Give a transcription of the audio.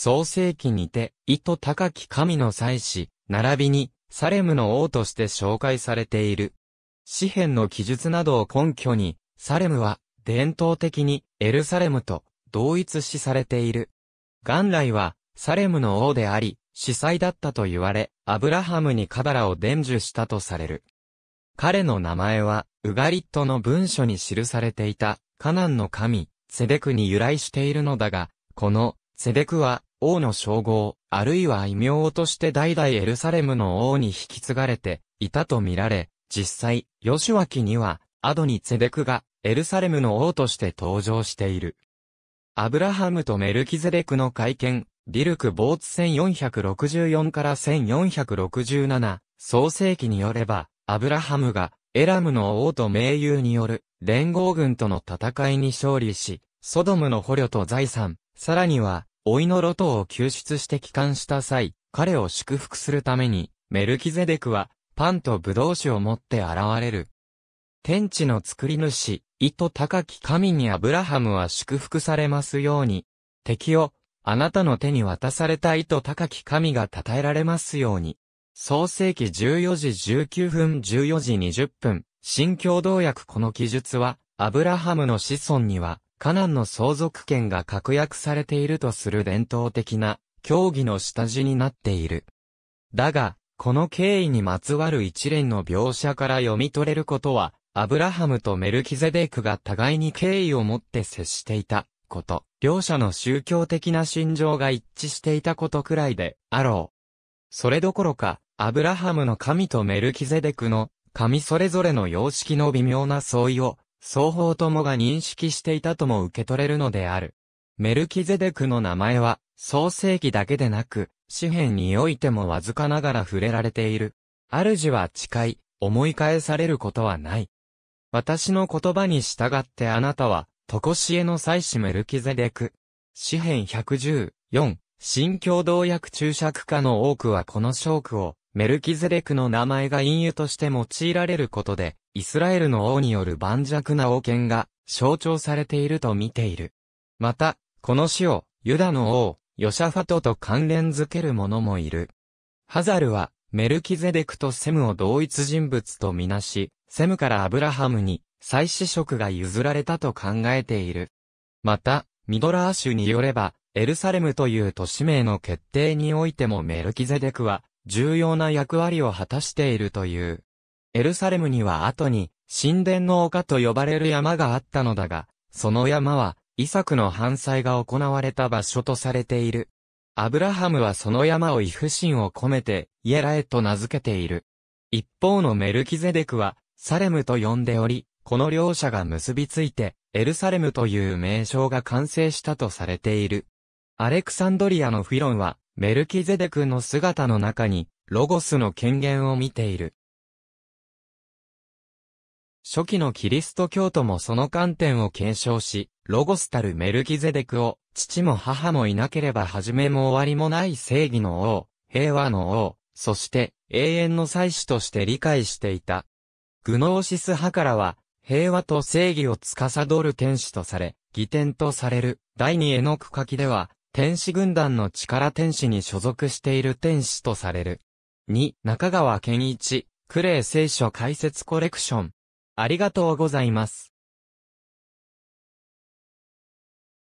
創世記にて、意図高き神の祭司、並びに、サレムの王として紹介されている。詩篇の記述などを根拠に、サレムは、伝統的に、エルサレムと、同一視されている。元来は、サレムの王であり、司祭だったと言われ、アブラハムにカダラを伝授したとされる。彼の名前は、ウガリットの文書に記されていた、カナンの神、セデクに由来しているのだが、この、セデクは、王の称号、あるいは異名として代々エルサレムの王に引き継がれていたとみられ、実際、ヨシュワ記には、アドニツェデクがエルサレムの王として登場している。アブラハムとメルキゼデクの会見、ディルク・ボーツ1464から1467、創世記によれば、アブラハムが、エラムの王と盟友による、連合軍との戦いに勝利し、ソドムの捕虜と財産、さらには、老いのロトを救出して帰還した際、彼を祝福するために、メルキゼデクは、パンとブドウ酒を持って現れる。天地の作り主、意図高き神にアブラハムは祝福されますように、敵を、あなたの手に渡された意図高き神が称えられますように。創世紀14時19分14時20分、新共同訳この記述は、アブラハムの子孫には、カナンの相続権が確約されているとする伝統的な教義の下地になっている。だが、この経緯にまつわる一連の描写から読み取れることは、アブラハムとメルキゼデクが互いに敬意を持って接していたこと、両者の宗教的な心情が一致していたことくらいであろう。それどころか、アブラハムの神とメルキゼデクの神それぞれの様式の微妙な相違を双方ともが認識していたとも受け取れるのである。メルキゼデクの名前は、創世記だけでなく、詩篇においてもわずかながら触れられている。主は誓い、思い返されることはない。私の言葉に従ってあなたは、とこしえの祭司メルキゼデク。詩篇110、4、新共同訳注釈家の多くはこの章句を、メルキゼデクの名前が隠喩として用いられることで、イスラエルの王による盤石な王権が象徴されていると見ている。また、この死を、ユダの王、ヨシャファトと関連づける者もいる。ハザルは、メルキゼデクとセムを同一人物とみなし、セムからアブラハムに、祭祀職が譲られたと考えている。また、ミドラー州によれば、エルサレムという都市名の決定においてもメルキゼデクは、重要な役割を果たしているという。エルサレムには後に、神殿の丘と呼ばれる山があったのだが、その山は、イサクの犯罪が行われた場所とされている。アブラハムはその山をイフ心を込めて、イエラエと名付けている。一方のメルキゼデクは、サレムと呼んでおり、この両者が結びついて、エルサレムという名称が完成したとされている。アレクサンドリアのフィロンは、メルキゼデクの姿の中に、ロゴスの権限を見ている。初期のキリスト教徒もその観点を検証し、ロゴスたるメルキゼデクを、父も母もいなければ始めも終わりもない正義の王、平和の王、そして永遠の祭司として理解していた。グノーシス派からは、平和と正義を司る天使とされ、義典とされる、第二絵の区画では、天使軍団の力天使に所属している天使とされる。2、中川健一、クレイ聖書解説コレクション。ありがとうございます。